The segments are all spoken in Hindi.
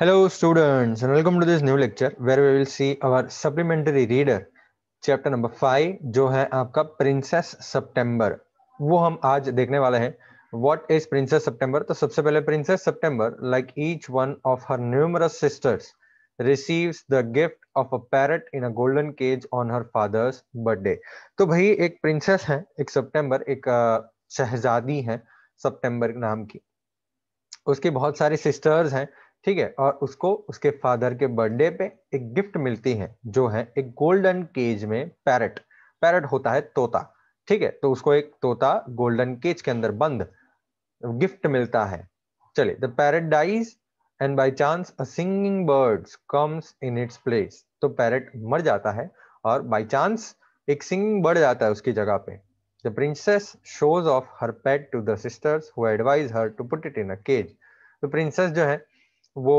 Hello students and welcome to this new lecture where we will see our supplementary reader chapter number five जो है आपका प्रिंसेस सितंबर वो हम आज देखने वाले हैं व्हाट इज प्रिंसेस सितंबर तो सबसे पहले princess September like each one of her numerous sisters receives the gift of a parrot in a golden cage on her father's birthday तो भाई एक प्रिंसेस है एक सितंबर एक शहजादी है सितंबर नाम की उसकी बहुत सारी सिस्टर्स हैं ठीक है और उसको उसके फादर के बर्थडे पे एक गिफ्ट मिलती है जो है एक गोल्डन केज में पैरट पैरट होता है तोता ठीक है तो उसको एक तोता गोल्डन केज के अंदर बंद गिफ्ट मिलता है चलिए the parrot dies and by chance a singing birds comes in its place तो पैरट मर जाता है और बाई चांस एक सिंगिंग बर्ड जाता है उसकी जगह पे the princess shows off her pet to the sisters who advise her to put it in a cage तो प्रिंसेस जो है वो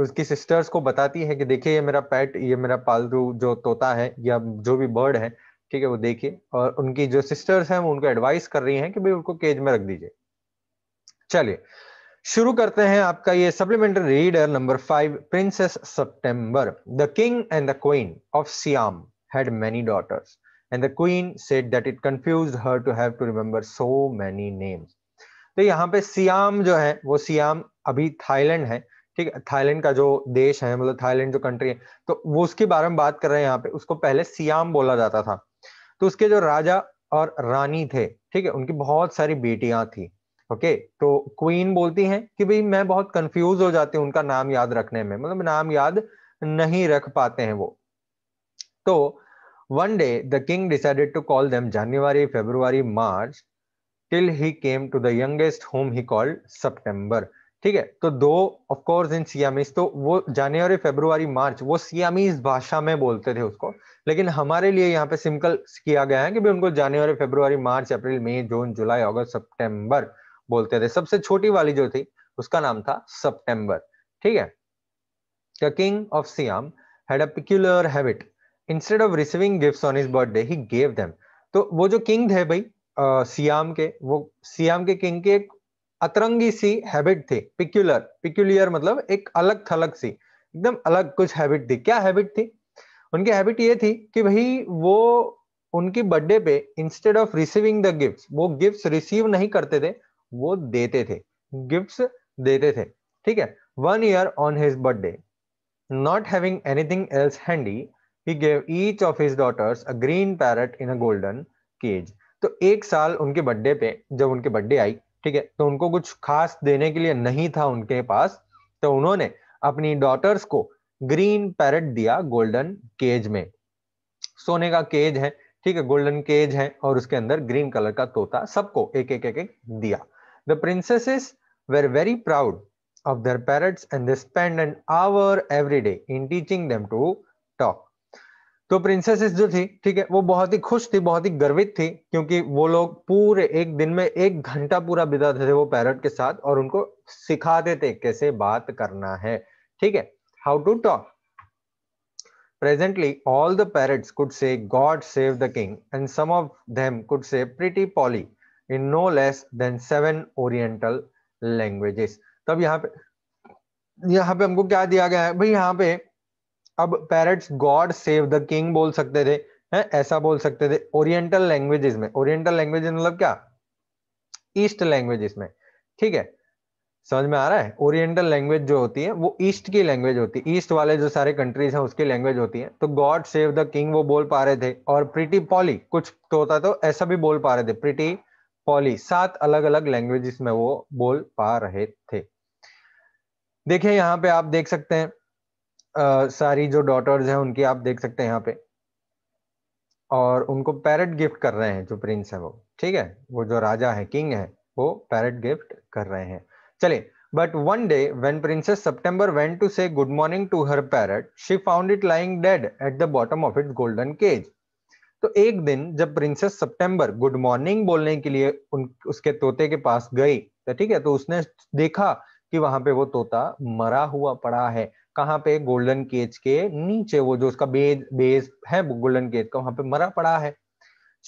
उसकी सिस्टर्स को बताती है कि देखिए ये मेरा पेट ये मेरा पालतू जो तोता है या जो भी बर्ड है ठीक है वो देखिए और उनकी जो सिस्टर्स हैं वो उनको एडवाइस कर रही हैं कि भाई उनको केज में रख दीजिए चलिए शुरू करते हैं आपका ये supplementary reader number five princess September the king and the queen of Siam had many daughters and the queen said that it confuse her to have to remember so many names तो यहाँ पे सियाम जो है वो सियाम अभी थाईलैंड है ठीक है थाईलैंड का जो देश है मतलब थाईलैंड जो कंट्री है तो वो उसके बारे में बात कर रहे हैं यहाँ पे उसको पहले सियाम बोला जाता था तो उसके जो राजा और रानी थे ठीक है उनकी बहुत सारी बेटियां थी ओके तो क्वीन बोलती हैं कि भाई मैं बहुत कंफ्यूज हो जाती हूँ उनका नाम याद रखने में मतलब नाम याद नहीं रख पाते हैं वो तो one day the king decided to call them January February March till he came to the youngest whom he called September ठीक है तो दो ऑफ कोर्स इन सियामीज तो वो जनवरी फेब्रुवरी मार्च वो सियामीज भाषा में बोलते थे उसको लेकिन हमारे लिए यहाँ पे सिंपल किया गया है कि भाई उनको जनवरी फेब्रुवरी मार्च अप्रैल मई जून जुलाई अगस्त सितंबर बोलते थे सबसे छोटी वाली जो थी उसका नाम था सितंबर ठीक है the king of Siam had a peculiar habit instead of receiving gifts on his birthday he gave them तो वो जो किंग थे भाई सियाम के वो सियाम के किंग के एक अतरंगी सी हैबिट थी पिक्यूलर पिक्यूलियर मतलब एक अलग थलग सी एकदम अलग कुछ हैबिट थी क्या हैबिट थी उनकी हैबिट ये थी कि भाई वो उनकी बर्थडे पे instead of receiving the gifts वो गिफ्ट्स रिसीव नहीं करते थे वो देते थे गिफ्ट्स देते थे ठीक है one year on his birthday not having anything else handy he gave each of his daughters a green parrot in a golden cage तो एक साल उनके बर्थडे पे जब उनके बर्थडे आई ठीक है तो उनको कुछ खास देने के लिए नहीं था उनके पास तो उन्होंने अपनी डॉटर्स को ग्रीन पैरट दिया गोल्डन केज में सोने का केज है ठीक है गोल्डन केज है और उसके अंदर ग्रीन कलर का तोता सबको एक एक एक, दिया the princess were very proud of their parrots and they spend and hour every day in teaching them to talk तो प्रिंसेसेस जो थी ठीक है वो बहुत ही खुश थी बहुत ही गर्वित थी क्योंकि वो लोग पूरे एक दिन में एक घंटा पूरा बिताते थे वो पैरट के साथ और उनको सिखाते थे कैसे बात करना है ठीक है how to talk presently all the parrots could say God save the king and some of them could say pretty Polly in no less than seven oriental languages तब यहाँ पे यहाँ पे हमको क्या दिया गया है भाई यहाँ पे अब parrots God save the king बोल सकते थे है? ऐसा बोल सकते थे ओरिएंटल लैंग्वेजेस में ओरिएंटल लैंग्वेजेस मतलब क्या ईस्ट लैंग्वेजेस में ठीक है समझ में आ रहा है ओरिएंटल लैंग्वेज जो होती है वो ईस्ट की लैंग्वेज होती है ईस्ट वाले जो सारे कंट्रीज हैं उसकी लैंग्वेज होती है तो गॉड सेव द किंग वो बोल पा रहे थे और प्रिटी पॉली कुछ तो होता तो ऐसा भी बोल पा रहे थे प्रिटी पॉली सात अलग अलग लैंग्वेजेस में वो बोल पा रहे थे देखिए यहाँ पे आप देख सकते हैं सारी जो डॉटर्स हैं उनकी आप देख सकते हैं यहाँ पे और उनको पैरट गिफ्ट कर रहे हैं जो प्रिंस है वो ठीक है वो जो राजा है किंग है वो पैरट गिफ्ट कर रहे हैं चलिए but one day when princess September went to say good morning to her parrot she found it lying dead at the bottom of its golden cage तो एक दिन जब प्रिंसेस सितंबर गुड मॉर्निंग बोलने के लिए उन उसके तोते के पास गई तो ठीक है तो उसने देखा कि वहां पे वो तोता मरा हुआ पड़ा है कहाँ पे गोल्डन केज के नीचे वो जो उसका बेज बेज है गोल्डन केज का वहां पे मरा पड़ा है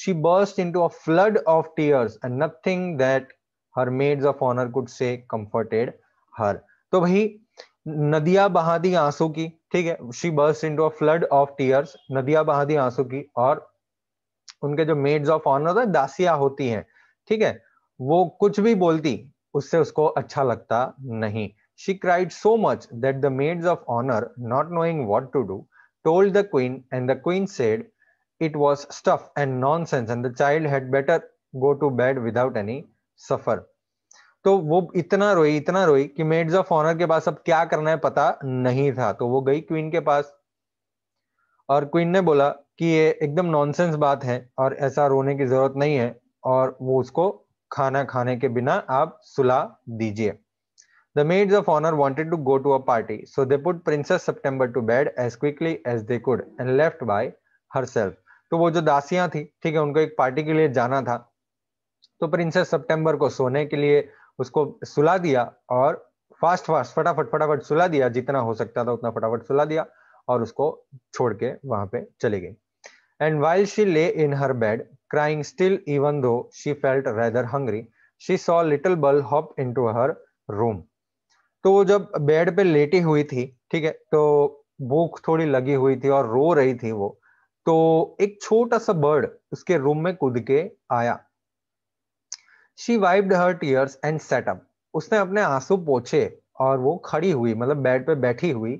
she burst into a flood of tears and nothing that her maids of honour could say comforted her तो भाई नदिया बहा दी आंसू की ठीक है she burst into a flood of tears नदिया बहा दी आंसू की और उनके जो मेड्स ऑफ ऑनर है दासिया होती हैं ठीक है वो कुछ भी बोलती उससे उसको अच्छा लगता नहीं She cried so much that the maids of honor, not knowing what to do, told the queen, and the queen said it was stuff and nonsense, and the child had better go to bed without any suffer. तो वो इतना रोई इतना रोई कि मेड्स ऑफ ऑनर के पास अब क्या करना है पता नहीं था तो वो गई क्वीन के पास और क्वीन ने बोला कि ये एकदम नॉनसेंस बात है और ऐसा रोने की जरूरत नहीं है और वो उसको खाना खाने के बिना आप सुला दीजिए The maids of honor wanted to go to a party, so they put Princess September to bed as quickly as they could and left by herself. तो वो जो दासियां थी ठीक है उनको एक पार्टी के लिए जाना था तो प्रिंसेस सितंबर को सोने के लिए उसको सुला दिया और फास्ट फास्ट फटाफट फटाफट सुला दिया जितना हो सकता था उतना फटाफट सुला दिया और उसको छोड़ के वहां पे चली गई and while she lay in her bed crying still even though she felt rather hungry she saw little bird hop into her room तो वो जब बेड पे लेटी हुई थी ठीक है तो भूख थोड़ी लगी हुई थी और रो रही थी वो तो एक छोटा सा बर्ड उसके रूम में कूद के आया she wiped her tears and sat up उसने अपने आंसू पोछे और वो खड़ी हुई मतलब बेड पे बैठी हुई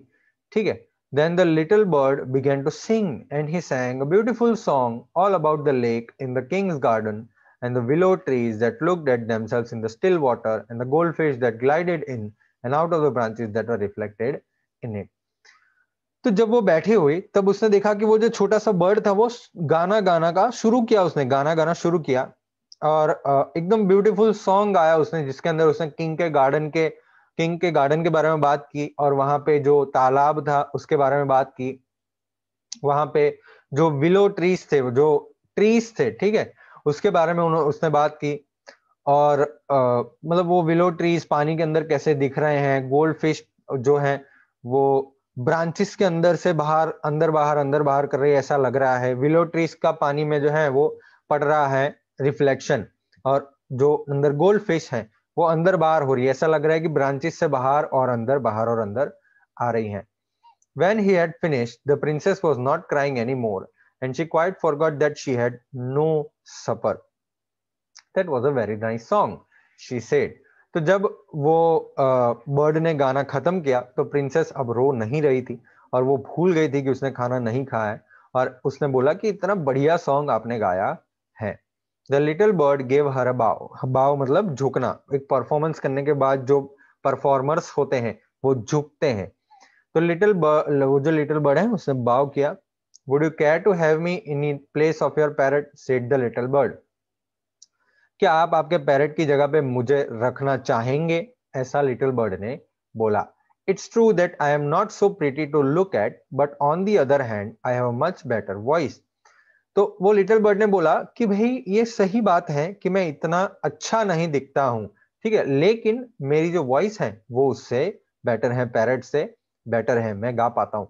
ठीक है then the little bird began to sing and he sang a song all about the lake in the king's garden and the willow trees that looked at themselves in the still water and the fish that glided in and out of the branches that were reflected in it तो जब वो बैठे हुए तब उसने देखा कि वो जो छोटा सा बर्ड था वो गाना गाना का शुरू किया उसने गाना गाना शुरू किया और एकदम ब्यूटीफुल सॉन्ग गाया उसने जिसके अंदर उसने किंग के गार्डन के किंग के गार्डन के बारे में बात की और वहां पे जो तालाब था उसके बारे में बात की वहां पे जो विलो ट्रीज थे जो ट्रीज थे ठीक है उसके बारे में उसने बात की और मतलब वो विलो ट्रीज पानी के अंदर कैसे दिख रहे हैं गोल्ड फिश जो है वो ब्रांचेस के अंदर से बाहर अंदर बाहर अंदर बाहर कर रही है ऐसा लग रहा है विलो ट्रीज का पानी में जो है वो पड़ रहा है रिफ्लेक्शन और जो अंदर गोल्ड फिश है वो अंदर बाहर हो रही है ऐसा लग रहा है कि ब्रांचेस से बाहर और अंदर बाहर और अंदर आ रही हैं when he had the princess was not crying any more and she quite forgot that she had no supper that was a very nice song she said तो जब वो बर्ड ने गाना खत्म किया तो प्रिंसेस अब रो नहीं रही थी और वो भूल गई थी कि उसने खाना नहीं खाया है और उसने बोला कि इतना बढ़िया सॉन्ग आपने गाया है the little bird gave her bow bow मतलब झुकना एक परफॉर्मेंस करने के बाद जो परफॉर्मर्स होते हैं वो झुकते हैं तो लिटिल बर्ड वो जो लिटिल बर्ड है उसने बाव किया would you care to have me in place of your parrot said the little bird क्या आप आपके पैरट की जगह पे मुझे रखना चाहेंगे ऐसा लिटिल बर्ड ने बोला it's true that I am not so pretty to look at but on the other hand I have much better voice तो वो लिटिल बर्ड ने बोला कि भाई ये सही बात है कि मैं इतना अच्छा नहीं दिखता हूं ठीक है लेकिन मेरी जो वॉइस है वो उससे बेटर है पैरट से बेटर है मैं गा पाता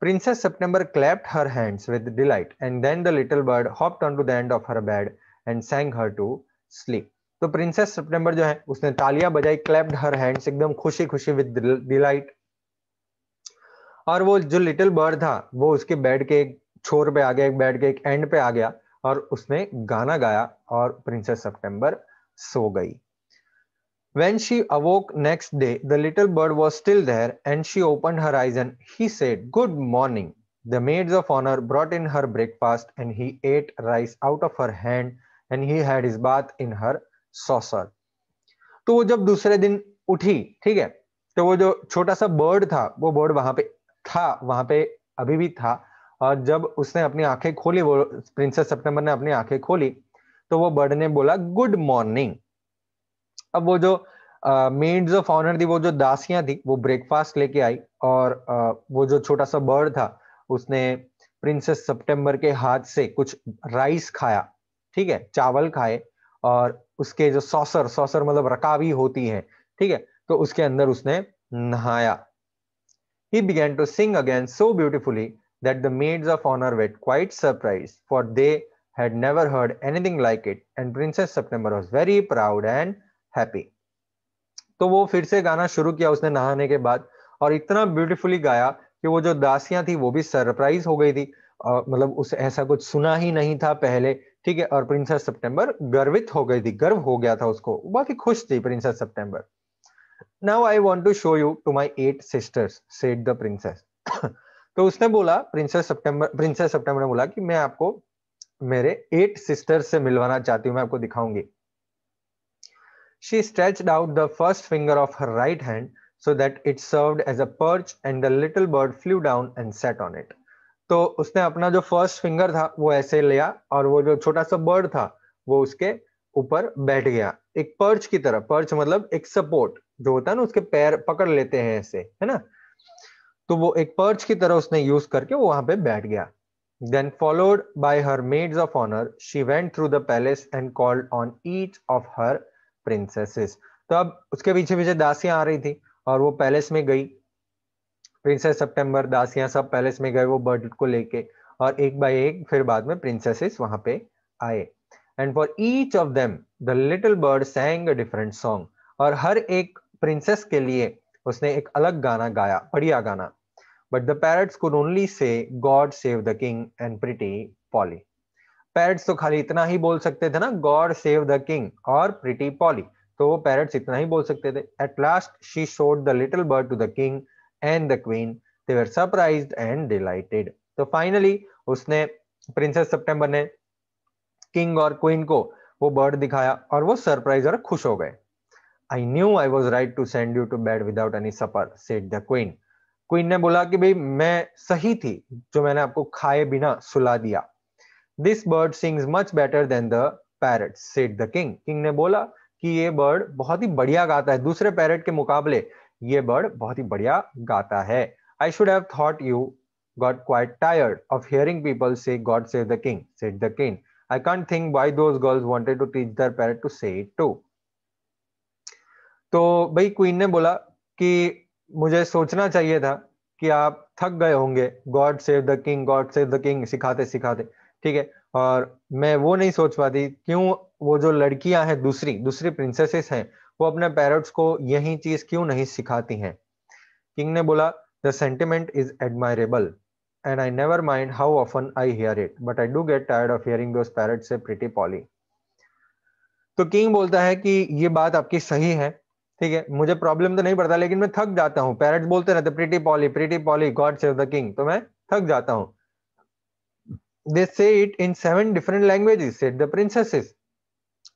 princess September clapped her hands with delight and then the little bird bird on to the end of her bed and sang her to sleep तो प्रिंसेस सितंबर जो है उसने तालियां बजाई क्लैप्ड हर हैंड्स एकदम खुशी खुशी विद डिलाइट और वो जो लिटिल बर्ड था वो उसके बेड के एक छोर पे आ गया एक बेड के एक एंड पे आ गया और उसने गाना गाया और प्रिंसेस सितंबर सो गई When she awoke next day, the little bird was still there and she opened her eyes and he said, Good morning. The maids of honor brought in her breakfast and he ate rice out of her hand and he had his bath in her saucer तो वो जब दूसरे दिन उठी ठीक है तो वो जो छोटा सा बर्ड था वो बर्ड वहां पे था वहां पे अभी भी था और जब उसने अपनी आंखें खोली वो प्रिंसेस सितंबर ने अपनी आंखें खोली तो वो बर्ड ने बोला गुड मॉर्निंग अब वो जो मेड्स ऑफ ऑनर थी वो जो दासियां थी वो ब्रेकफास्ट लेके आई और uh, वो जो छोटा सा बर्ड था उसने प्रिंसेस सितंबर के हाथ से कुछ राइस खाया ठीक है चावल खाए और उसके जो सॉसर सॉसर मतलब रकावी होती है ठीक है तो उसके अंदर उसने नहाया he began to sing again so beautifully that the maids of honour were quite surprise for they had never heard anything like it and princess September was very proud and happy तो वो फिर से गाना शुरू किया उसने नहाने के बाद और इतना ब्यूटीफुली गाया कि वो जो दासियां थी वो भी सरप्राइज हो गई थी मतलब उस ऐसा कुछ सुना ही नहीं था पहले ठीक है और प्रिंसेस सितंबर गर्वित हो गई थी गर्व हो गया था उसको बाकी खुश थी प्रिंसेस सितंबर now I want to show you to my eight sisters said the princess तो उसने बोला प्रिंसेस सितंबर प्रिंसेस सितंबर ने बोला कि मैं आपको मेरे एट सिस्टर्स से मिलवाना चाहती हूँ मैं आपको दिखाऊंगी she stretched out the first finger of her right hand so that it serve as a perch and the little bird flew down and sat on it तो उसने अपना जो फर्स्ट फिंगर था वो ऐसे लिया और वो जो छोटा सा बर्ड था वो उसके ऊपर बैठ गया एक पर्च की तरह पर्च मतलब एक सपोर्ट जो होता है ना उसके पैर पकड़ लेते हैं ऐसे है ना तो वो एक पर्च की तरह उसने यूज करके वो वहां पे बैठ गया then followed by her maids of honour she went through the palace and called on each of her princesses तो अब उसके पीछे पीछे दासियां आ रही थी और वो पैलेस में गई प्रिंसेस सितंबर दासियां सब पैलेस में गए वो बर्ड को लेके और एक बाय एक फिर बाद में प्रिंसेसेस वहां पे आए and for each of them the little bird sang a different song और हर एक प्रिंसेस के लिए उसने एक अलग गाना गाया बढ़िया गाना but the parrots could only say God save the king and pretty Polly parrots तो खाली इतना ही बोल सकते थे ना गॉड सेव द किंग और प्रिटी पॉली तो वो पैरट्स इतना ही बोल सकते थे at last she showed the little bird to the king and the queen. They were surprised and delighted. तो फाइनली उसने प्रिंसेस सितंबर ने किंग और क्वीन को वो बर्ड दिखाया और वो सरप्राइज और खुश हो गए I knew I was right to send you to bed without any supper said the queen queen ने बोला कि भाई मैं सही थी जो मैंने आपको खाए बिना सुला दिया this bird sings much better than the parrot said the king king ने बोला कि ये बर्ड बहुत ही बढ़िया गाता है दूसरे पैरट के मुकाबले ये बर्ड बहुत ही बढ़िया गाता है आई शुड है king said the king I can't think why those girls wanted to teach their parrot to say तो भाई क्वीन ने बोला कि मुझे सोचना चाहिए था कि आप थक गए होंगे God save the king God save the king सिखाते सिखाते ठीक है और मैं वो नहीं सोच पाती क्यों वो जो लड़कियां हैं दूसरी दूसरी प्रिंसेसेस हैं वो अपने पैरट्स को यही चीज क्यों नहीं सिखाती हैं किंग ने बोला the sentiment is admirable and I never mind how often I hear it but I do get tired of hearing those parrot say pretty Polly तो किंग बोलता है कि ये बात आपकी सही है ठीक है मुझे प्रॉब्लम तो नहीं पड़ता लेकिन मैं थक जाता हूँ पैरट्स बोलते रहते pretty Polly pretty Polly God save the king तो मैं थक जाता हूँ they say it in seven different languages said the princesses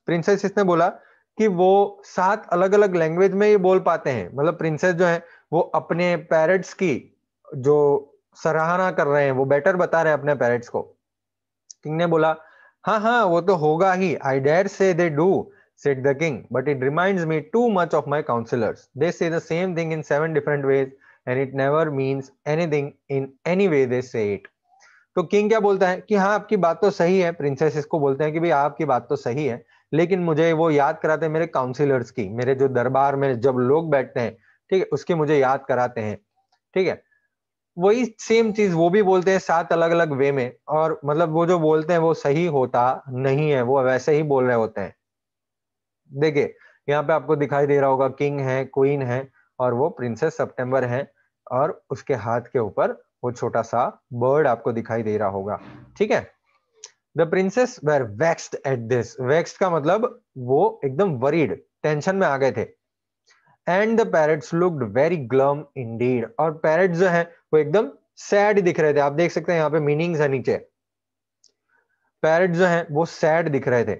princesses ने बोला कि वो सात अलग अलग लैंग्वेज में ये बोल पाते हैं मतलब प्रिंसेस जो है वो अपने पेरेंट्स की जो सराहना कर रहे हैं वो बेटर बता रहे हैं अपने पेरेंट्स को किंग ने बोला हाँ हाँ वो तो होगा ही I dare say they do the king but it remind me too much of my councillors they say the same thing in seven different ways and it never never anything in any way they say it तो किंग क्या बोलता है कि हाँ आपकी बात तो सही है प्रिंसेस इसको बोलते हैं कि भाई आपकी बात तो सही है लेकिन मुझे वो याद कराते हैं मेरे काउंसिलर्स की मेरे जो दरबार में जब लोग बैठते हैं ठीक है उसकी मुझे याद कराते हैं ठीक है वही सेम चीज वो भी बोलते हैं सात अलग अलग वे में और मतलब वो जो बोलते हैं वो सही होता नहीं है वो वैसे ही बोल रहे होते हैं देखिए यहाँ पे आपको दिखाई दे रहा होगा किंग है क्वीन है और वो प्रिंसेस सितंबर है और उसके हाथ के ऊपर वो छोटा सा बर्ड आपको दिखाई दे रहा होगा ठीक है the princess were vexed at this vexed का मतलब वो एकदम वरीड टेंशन में आ गए थे and the parrots looked very glum indeed और पैरट जो है वो एकदम सैड दिख रहे थे आप देख सकते हैं यहाँ पे मीनिंग्स है नीचे पैरट जो है वो सैड दिख रहे थे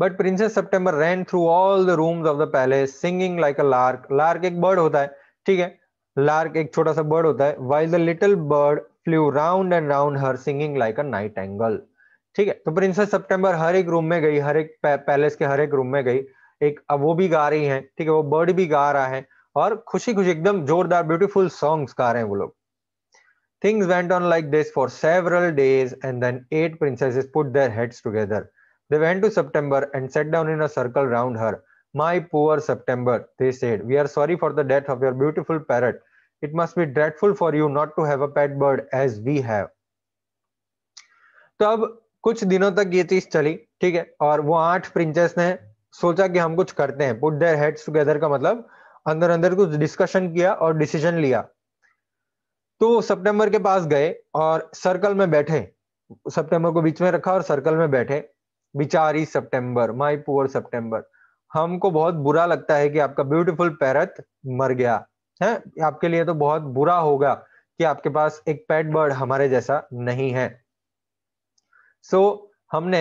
but princess September ran through all the rooms of the palace singing like a lark lark एक बर्ड होता है ठीक है लार्क एक छोटा सा बर्ड होता है while the little bird flew round and round her singing like a nightingale ठीक है तो प्रिंसेस सितंबर हर एक रूम में गई हर एक पैलेस के हर एक रूम में गई एक अब वो भी गा रही है ठीक है वो बर्ड भी गा रहा है और खुशी खुशी एकदम जोरदार ब्यूटीफुल सॉन्ग्स गा रहे हैं वो लोग things went on like this for several days and then eight princess put their heads together they went to September and sat down in a circle round her my poor September they said we are sorry for the death of your beautiful parrot It must be dreadful for you not to have a pet bird as we have. तो अब कुछ दिनों तक ये चीज चली ठीक है और वो आठ प्रिंसेस ने सोचा कि हम कुछ करते हैं पुट देयर हेड्स टुगेदर का मतलब अंदर अंदर कुछ डिस्कशन किया और डिसीजन लिया तो सितंबर के पास गए और सर्कल में बैठे सितंबर को बीच में रखा और सर्कल में बैठे बिचारी सितंबर माय पुअर सितंबर हमको बहुत बुरा लगता है कि आपका ब्यूटीफुल पैरट मर गया है आपके लिए तो बहुत बुरा होगा कि आपके पास एक पेट बर्ड हमारे जैसा नहीं है सो so, हमने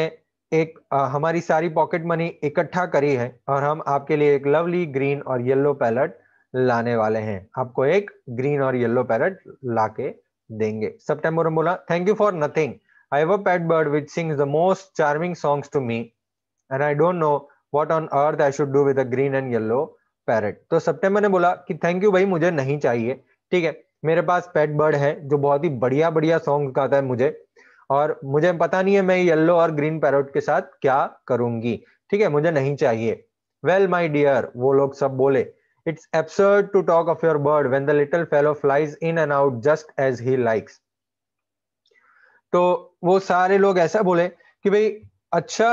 एक आ, हमारी सारी पॉकेट मनी इकट्ठा करी है और हम आपके लिए एक लवली ग्रीन और येलो पैलेट लाने वाले हैं आपको एक ग्रीन और येलो ला लाके देंगे सितंबर बोला thank you for nothing I have a pet bird which sings the most charming songs to me and I don't know what on earth I should do with a green and yellow parrot तो सितंबर ने बोला कि थैंक यू भाई मुझे नहीं चाहिए ठीक है मेरे पास पेट बर्ड है जो बहुत ही बढ़िया बढ़िया सॉन्ग गाता है मुझे और मुझे पता नहीं है मैं येलो और ग्रीन पैरोट के साथ क्या करूंगी ठीक है मुझे नहीं चाहिए वेल माई डियर वो लोग सब बोले it's absurd to talk of your bird when the little fellow flies in and out just as he likes तो वो सारे लोग ऐसा बोले कि भाई अच्छा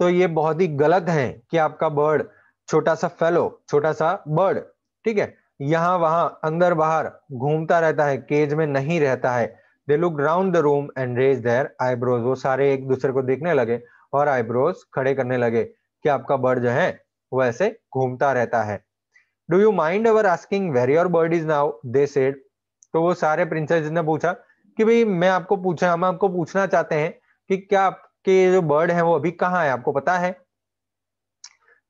तो ये बहुत ही गलत है कि आपका बर्ड छोटा सा फेलो छोटा सा बर्ड ठीक है यहाँ वहां अंदर बाहर घूमता रहता है केज में नहीं रहता है they look round the room and raise their eyebrows वो सारे एक दूसरे को देखने लगे और आईब्रोज खड़े करने लगे कि आपका बर्ड जो है वो ऐसे घूमता रहता है do you mind our asking where your bird is now they said तो वो सारे प्रिंसेस ने पूछा कि भाई मैं आपको पूछा हम आपको पूछना चाहते हैं कि क्या आपके जो बर्ड है वो अभी कहाँ है आपको पता है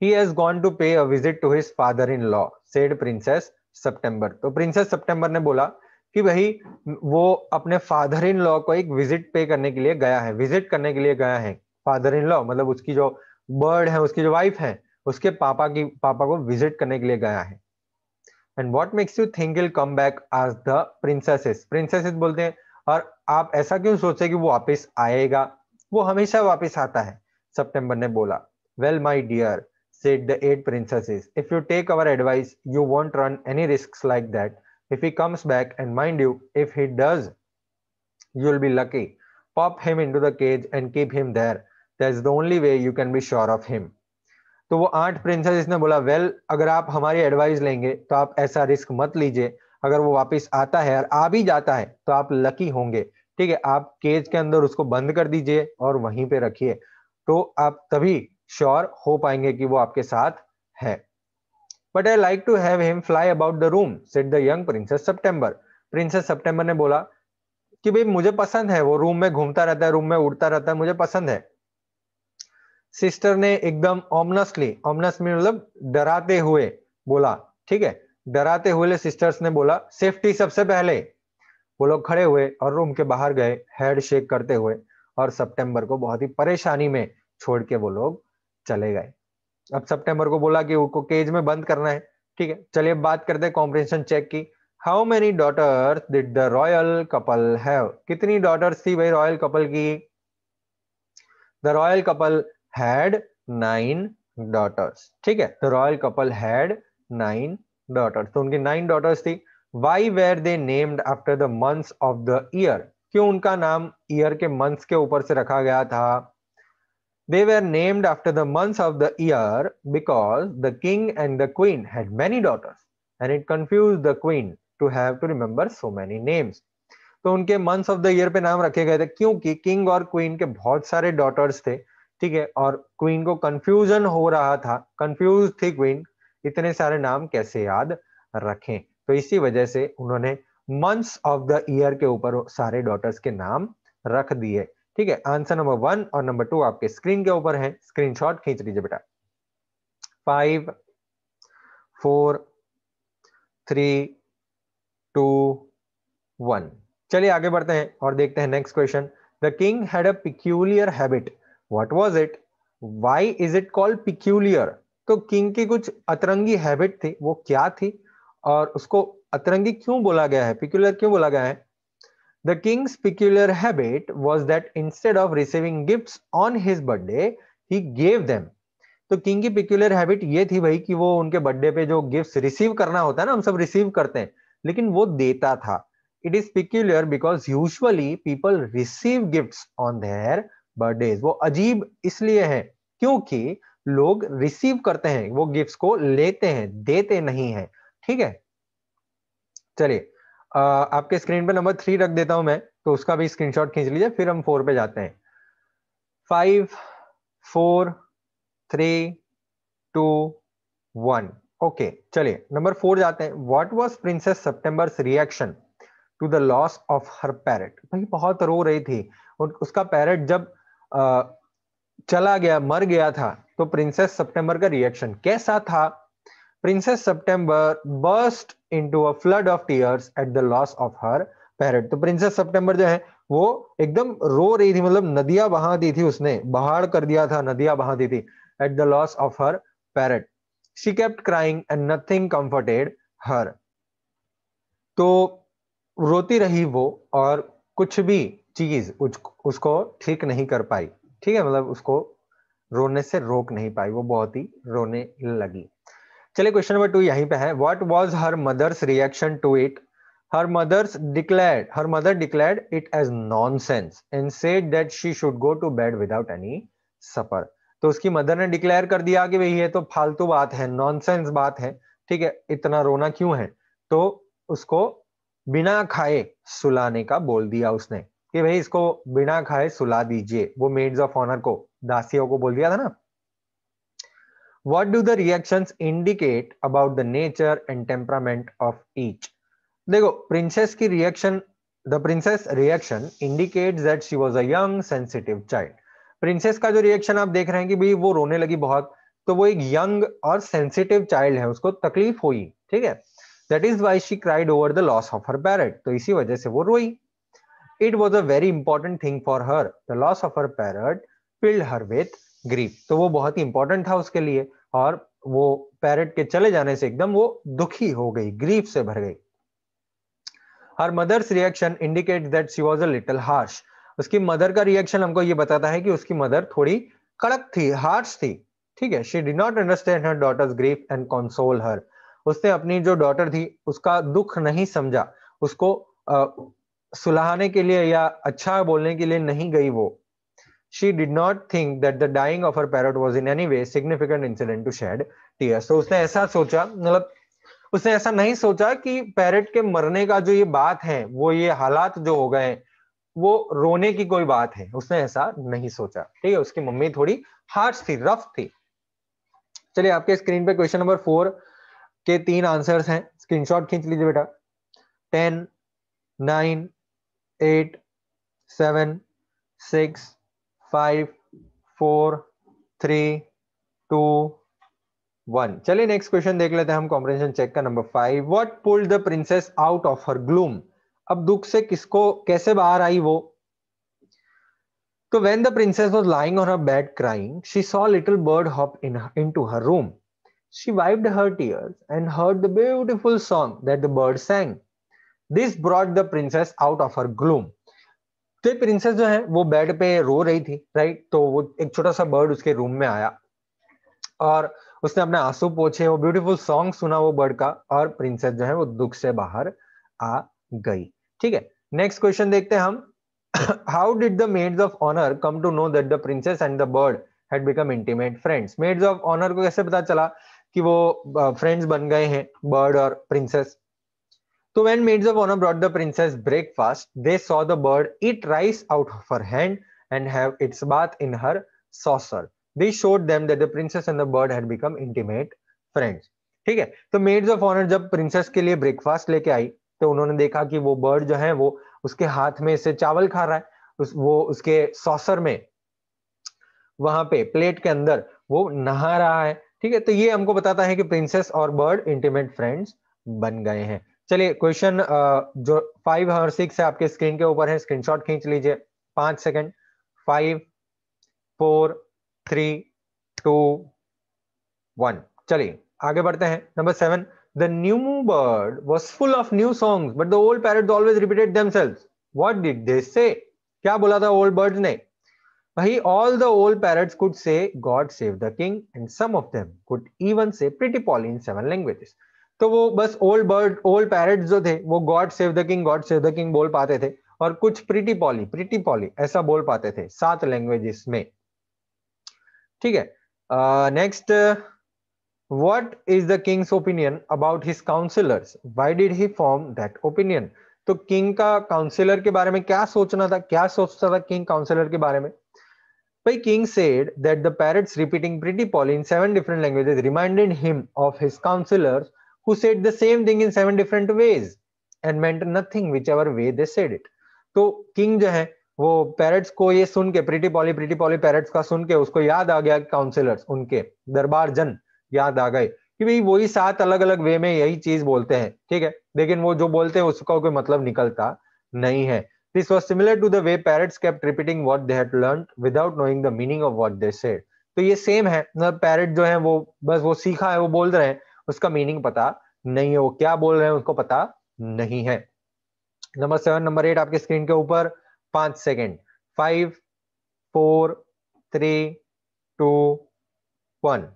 he has gone to pay a visit to his father in law said princess September तो प्रिंसेस सितंबर ने बोला कि भाई वो अपने फादर इन लॉ को एक विजिट पे करने के लिए गया है विजिट करने के लिए गया है फादर इन लॉ मतलब उसकी जो बर्ड है उसकी जो वाइफ है उसके पापा की पापा को विजिट करने के लिए गया है and what makes you think will come back आज द प्रिंसेसेस प्रिंसेसेस बोलते हैं और आप ऐसा क्यों सोचे कि वो वापस आएगा वो हमेशा वापस आता है सितंबर ने बोला well my dear said the eight princesses, if you take our advice, you won't run any risks like that. If he comes back, and mind you, if he does, you'll be lucky. Pop him into the cage and keep him there. That's the only way you can be sure of him. तो वो आठ प्रिंसेस ने बोला वेल well, अगर आप हमारी एडवाइस लेंगे तो आप ऐसा रिस्क मत लीजिए अगर वो वापस आता है और आ भी जाता है तो आप लकी होंगे ठीक है आप केज के अंदर उसको बंद कर दीजिए और वहीं पे रखिए तो आप तभी श्योर हो पाएंगे कि वो आपके साथ है but I like to have him fly about the room said the young princess September princess September ने बोला कि भाई मुझे पसंद है वो रूम में घूमता रहता है रूम में उड़ता रहता है मुझे पसंद है सिस्टर ने एकदम ऑमनसली में मतलब डराते हुए बोला ठीक है डराते हुए सिस्टर्स ने बोला सेफ्टी सबसे पहले वो लोग खड़े हुए और रूम के बाहर गए हेड शेक करते हुए और सितंबर को बहुत ही परेशानी में छोड़ के वो लोग चले गए अब सितंबर को बोला कि उनको केज में बंद करना है ठीक है चलिए बात करते हैं कॉम्प्रिहेंशन चेक की how many daughters did the royal couple have कितनी डॉटर्स थी भाई रॉयल कपल की the royal couple had nine daughters ठीक है the royal couple had nine daughters तो उनकी नाइन डॉटर्स थी why were they named after the months of the year क्यों उनका नाम ईयर के मंथ्स के ऊपर से रखा गया था They were named after the months of the year because the king and the queen had many daughters and it confused the queen to have to remember so many names. तो उनके मंथ्स ऑफ द ईयर पे नाम रखे गए थे क्योंकि किंग और क्वीन के बहुत सारे डॉटर्स थे ठीक है और क्वीन को कंफ्यूजन हो रहा था कंफ्यूज थी क्वीन इतने सारे नाम कैसे याद रखें तो इसी वजह से उन्होंने मंथ्स ऑफ द ईयर के ऊपर सारे डॉटर्स के नाम रख दिए ठीक है आंसर नंबर वन और नंबर टू आपके स्क्रीन के ऊपर है शॉट खींच लीजिए बेटा five four three two one चलिए आगे बढ़ते हैं और देखते हैं next question the king had a peculiar habit what was it why is it called peculiar तो किंग की कुछ अतरंगी हैबिट थी वो क्या थी और उसको अतरंगी क्यों बोला गया है पिक्यूलियर क्यों बोला गया है The king's peculiar habit was that instead of receiving gifts on his birthday, he gave them. तो किंग की पिक्यूलर हैबिट ये थी भाई कि वो उनके बर्थडे पे जो गिफ्ट रिसीव करना होता है ना हम सब रिसीव करते हैं लेकिन वो देता था it is peculiar because usually people receive gift on their birthday वो अजीब इसलिए है क्योंकि लोग रिसीव करते हैं वो गिफ्ट को लेते हैं देते नहीं है ठीक है चलिए आपके स्क्रीन पे नंबर थ्री रख देता हूं मैं तो उसका भी स्क्रीनशॉट खींच लीजिए फिर हम फोर पे जाते हैं five four three two one okay चलिए नंबर फोर जाते हैं what was princess September reaction to the loss of her parrot भाई बहुत रो रही थी उसका पैरेट जब आ, चला गया मर गया था तो प्रिंसेस सितंबर का रिएक्शन कैसा था princess September burst to a flood of tears at the loss of her parrot तो प्रिंसेस सितंबर जो है वो एकदम रो रही थी मतलब नदियां बहा दी थी उसने बहाड़ कर दिया था नदियां बहा दी थी at the loss of her parrot she kept crying and nothing comforted her तो रोती रही वो और कुछ भी चीज उसको ठीक नहीं कर पाई ठीक है मतलब उसको रोने से रोक नहीं पाई वो बहुत ही रोने लगी चलिए क्वेश्चन नंबर टू यहीं पे है what was her mother's reaction to it her mother's declared her mother declared it as nonsense and said that she should go to bed without any supper तो उसकी मदर ने डिक्लेयर कर दिया कि भाई ये तो फालतू बात है नॉनसेंस बात है ठीक है इतना रोना क्यों है तो उसको बिना खाए सुलाने का बोल दिया उसने कि भाई इसको बिना खाए सुला दीजिए वो मेड्स ऑफ ऑनर को दासियों को बोल दिया था ना What do the reactions indicate about the nature and temperament of each? देखो प्रिंसेस की reaction the princess reaction indicate that she was a young sensitive child princess का जो रिएक्शन आप देख रहे हैं कि भाई वो रोने लगी बहुत तो वो एक यंग और सेंसिटिव चाइल्ड है उसको तकलीफ हुई ठीक है that is why she cried over the loss of her parrot तो इसी वजह से वो रोई it was a very important thing for her the loss of her parrot filled her with grief तो वो बहुत ही इंपॉर्टेंट था उसके लिए और वो पैरेट के चले जाने से एकदम वो दुखी हो गई ग्रीफ से भर गई her mother's reaction indicate that she was a little harsh उसकी मदर का रिएक्शन हमको ये बताता है कि उसकी मदर थोड़ी कड़क थी हार्श थी ठीक है she did not understand her daughter's grief and console her उसने अपनी जो डॉटर थी उसका दुख नहीं समझा उसको सुलहाने के लिए या अच्छा बोलने के लिए नहीं गई वो she did not think that the dying of her parrot was in any way significant incident to shed tears. तो उसने ऐसा सोचा मतलब उसने ऐसा नहीं सोचा कि पैरट के मरने का जो ये बात है वो ये हालात जो हो गए वो रोने की कोई बात है उसने ऐसा नहीं सोचा ठीक है उसकी मम्मी थोड़ी हार्श थी रफ थी चलिए आपके स्क्रीन पे क्वेश्चन नंबर फोर के तीन आंसर्स हैं स्क्रीनशॉट खींच लीजिए बेटा ten nine eight seven six five four three two one चलिए नेक्स्ट क्वेश्चन देख लेते हैं हम कॉम्प्रेंशन चेक का number five what pull the princess out of her gloom अब दुख से किसको कैसे बाहर आई वो तो when the princess was lying on her bed crying she saw little bird hop into her room she wiped her tears and heard the beautiful song that the bird sang. This brought the princess out of her gloom तो प्रिंसेस जो है वो बेड पे रो रही थी राइट तो वो एक छोटा सा बर्ड उसके रूम में आया और उसने अपने आंसू पोछे वो ब्यूटीफुल सॉन्ग सुना वो बर्ड का और प्रिंसेस जो है वो दुख से बाहर आ गई ठीक है नेक्स्ट क्वेश्चन देखते हैं हम how did the maids of honour come to know that the princess and the bird had become intimate friends maids of honour को कैसे पता चला कि वो फ्रेंड्स बन गए हैं बर्ड और princess So when maids of honor brought the princess breakfast, they saw the bird eat rice out of her hand and have its bath in her saucer. They showed them that the princess and the bird had become intimate friends. ठीक है तो मेड्स ऑफ ऑनर जब प्रिंसेस के लिए ब्रेकफास्ट लेके आई तो उन्होंने देखा कि वो बर्ड जो है वो उसके हाथ में से चावल खा रहा है उस, वो उसके सॉसर में वहां पे प्लेट के अंदर वो नहा रहा है ठीक है तो ये हमको बताता है कि प्रिंसेस और बर्ड इंटीमेट फ्रेंड्स बन गए हैं चलिए क्वेश्चन जो फाइव और सिक्स है आपके स्क्रीन के ऊपर है स्क्रीनशॉट खींच लीजिए पांच second five four three two one चलिए आगे बढ़ते हैं number seven the new bird was full of new song but the old parrot always repeated what did they say क्या बोला था ओल्ड बर्ड ने भाई all the old parrots could say God save the king and some of them could even say pretty Poll in seven languages तो वो बस ओल्ड बर्ड ओल्ड पैरट जो थे वो God save the king God save the king बोल पाते थे और कुछ प्रिटी पॉली प्रिटी पॉली ऐसा बोल पाते थे सात लैंग्वेजेस में ठीक है next what is the king's opinion about his councillors why did he form that opinion तो किंग का काउंसिलर के बारे में क्या सोचना था क्या सोचता था किंग काउंसिलर के बारे में भाई king said that the parrots repeating pretty Polly in seven different languages reminded him of his councillors who said the same thing in seven different ways and meant nothing whichever way they said it तो किंग जो है वो पैरट्स को ये सुन के pretty Polly pretty Polly parrots का सुन के उसको याद आ गया काउंसिलर्स उनके दरबार जन याद आ गए कि भाई वही सात अलग अलग वे में यही चीज बोलते हैं ठीक है लेकिन वो जो बोलते हैं उसका कोई मतलब निकलता नहीं है this was similar to the way parrots kept repeating what they had learn without knowing the meaning of what they said तो ये सेम है पैरट मतलब जो है वो बस वो सीखा है वो बोल रहे हैं उसका मीनिंग पता नहीं है वो क्या बोल रहे हैं उसको पता नहीं है नंबर सेवन नंबर एट आपके स्क्रीन के ऊपर पांच second five four three two one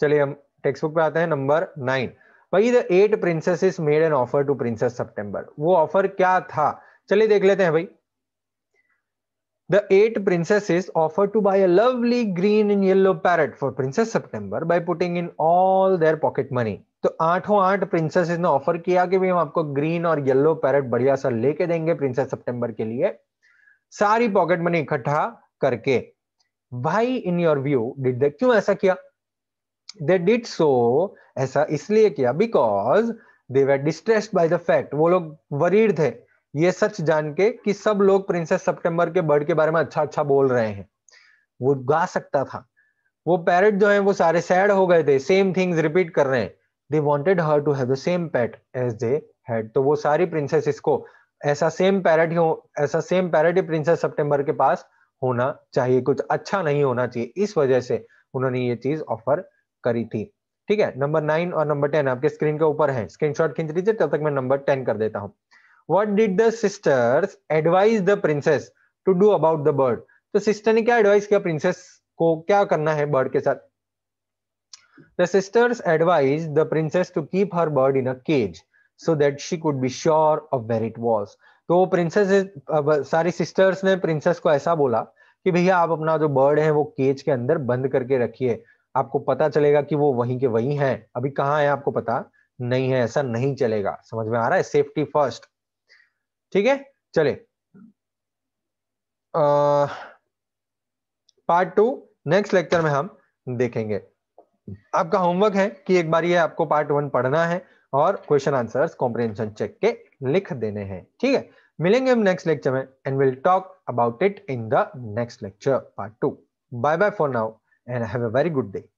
चलिए हम टेक्स्ट बुक पे आते हैं नंबर नाइन भाई the eight princess made an offer to princess September वो ऑफर क्या था चलिए देख लेते हैं भाई The eight princesses offered to buy a lovely green and yellow parrot for Princess September by putting in all their pocket money. तो आठों आठ प्रिंसेसेस ने ऑफर किया कि भाई हम आपको ग्रीन और येलो पैरट बढ़िया सा लेके देंगे प्रिंसेस सितंबर के लिए सारी पॉकेट मनी इकट्ठा करके भाई in your view did they क्यों ऐसा किया दे डिड सो ऐसा इसलिए किया because they were distressed by the fact वो लोग वरीड थे ये सच जान के कि सब लोग प्रिंसेस सितंबर के बर्ड के बारे में अच्छा अच्छा बोल रहे हैं वो गा सकता था वो पैरट जो है वो सारे सैड हो गए थे सेम थिंग्स रिपीट कर रहे हैं they wanted her to have the same pet as they had तो वो सारी प्रिंसेस इसको ऐसा सेम पैरट ही ऐसा सेम पैरट ही प्रिंसेस सितंबर के पास होना चाहिए कुछ अच्छा नहीं होना चाहिए इस वजह से उन्होंने ये चीज ऑफर करी थी ठीक है नंबर नाइन और नंबर टेन आपके स्क्रीन के ऊपर है स्क्रीनशॉट खींच लीजिए तब तक मैं नंबर टेन कर देता हूँ what did the sisters advise the princess to do about the bird तो सिस्टर ने क्या एडवाइस किया प्रिंसेस को क्या करना है बर्ड के साथ the sisters advise the princess to keep her bird in a cage so that she could be sure of where it was तो प्रिंसेस सारी सिस्टर्स ने प्रिंसेस को ऐसा बोला कि भैया आप अपना जो बर्ड है वो केज के अंदर बंद करके रखिए आपको पता चलेगा कि वो वहीं के वहीं है अभी कहाँ है आपको पता नहीं है ऐसा नहीं चलेगा समझ में आ रहा है सेफ्टी फर्स्ट ठीक है चले पार्ट टू नेक्स्ट लेक्चर में हम देखेंगे आपका होमवर्क है कि एक बार ये आपको पार्ट वन पढ़ना है और क्वेश्चन आंसर्स कॉम्प्रिहेंशन चेक के लिख देने हैं ठीक है मिलेंगे हम नेक्स्ट लेक्चर में and will talk about it in the next lecture part two bye bye for now and have a very good day